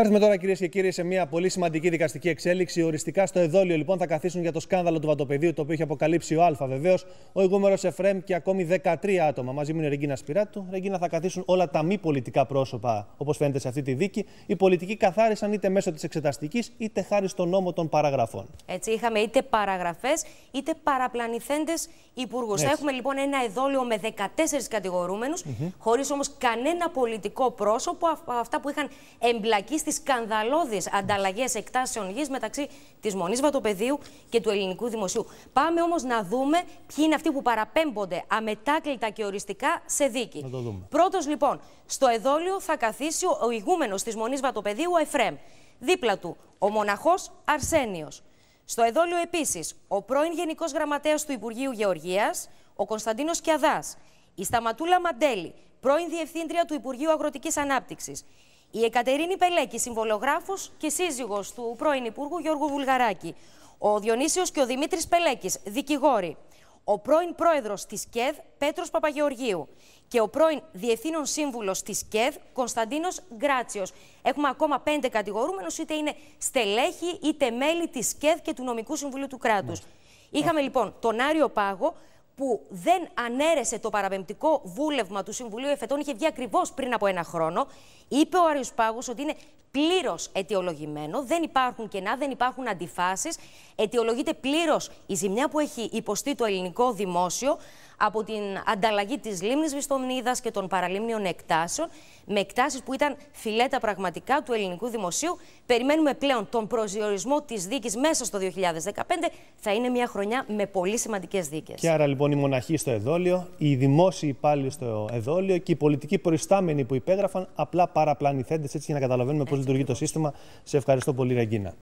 Θα έρθουμε τώρα κυρίες και κύριοι σε μια πολύ σημαντική δικαστική εξέλιξη. Οριστικά στο εδόλιο λοιπόν θα καθίσουν για το σκάνδαλο του βατοπεδίου, το οποίο έχει αποκαλύψει ο Α βεβαίως, ο ηγούμενο Εφρέμ και ακόμη 13 άτομα. Μαζί με την η Ρεγκίνα Σπυράτου. Ρεγκίνα θα καθίσουν όλα τα μη πολιτικά πρόσωπα, όπως φαίνεται σε αυτή τη δίκη. Οι πολιτικοί καθάρισαν είτε μέσω της εξεταστικής είτε χάρη στον νόμο των παραγραφών. Έτσι, είχαμε είτε παραγραφές είτε παραπλανηθέντες υπουργούς. Θα έχουμε λοιπόν ένα εδόλιο με 14 κατηγορούμενου, mm -hmm. χωρίς όμως κανένα πολιτικό πρόσωπο, αυτά που είχαν εμπλακεί τις σκανδαλώδεις ανταλλαγές εκτάσεων γης μεταξύ της Μονής Βατοπεδίου και του ελληνικού δημοσίου. Πάμε όμως να δούμε ποιοι είναι αυτοί που παραπέμπονται αμετάκλητα και οριστικά σε δίκη. Πρώτος λοιπόν, στο εδόλιο θα καθίσει ο ηγούμενος της Μονής Βατοπεδίου, ο Εφρέμ. Δίπλα του ο μοναχός Αρσένιος. Στο εδόλιο επίσης ο πρώην Γενικός Γραμματέας του Υπουργείου Γεωργίας, ο Κωνσταντίνος Κιαδάς. Η Σταματούλα Μαντέλη, πρώην Διευθύντρια του Υπουργείου Αγροτικής Ανάπτυξης. Η Εκατερίνη Πελέκη, συμβολογράφος και σύζυγος του πρώην Υπουργού Γιώργου Βουλγαράκη. Ο Διονύσιος και ο Δημήτρης Πελέκης, δικηγόροι. Ο πρώην πρόεδρος της ΚΕΔ, Πέτρος Παπαγεωργίου. Και ο πρώην διευθύνων σύμβουλος της ΚΕΔ, Κωνσταντίνος Γκράτσιος. Έχουμε ακόμα πέντε κατηγορούμενους, είτε είναι στελέχοι, είτε μέλη της ΚΕΔ και του Νομικού Συμβουλίου του Κράτους. Είχαμε λοιπόν τον Άριο Πάγο, που δεν ανέρεσε το παραπεμπτικό βούλευμα του Συμβουλίου Εφετών είχε βγει ακριβώς πριν από ένα χρόνο. Είπε ο Άριο Πάγος ότι είναι πλήρως αιτιολογημένο. Δεν υπάρχουν κενά, δεν υπάρχουν αντιφάσεις. Αιτιολογείται πλήρως η ζημιά που έχει υποστεί το ελληνικό δημόσιο από την ανταλλαγή της λίμνης Βιστομνίδας και των παραλίμνιων εκτάσεων, με εκτάσεις που ήταν φιλέτα πραγματικά του ελληνικού δημοσίου. Περιμένουμε πλέον τον προσδιορισμό της δίκης μέσα στο 2015. Θα είναι μια χρονιά με πολύ σημαντικές δίκες. Και άρα λοιπόν οι μοναχοί στο εδόλιο, οι δημόσιοι υπάλληλοι στο εδόλιο και οι πολιτικοί προϊστάμενοι που υπέγραφαν απλά παραπλανηθέντες έτσι για να καταλαβαίνουμε πώς λειτουργεί το σύστημα. Σε ευχαριστώ πολύ, Ραγκίνα.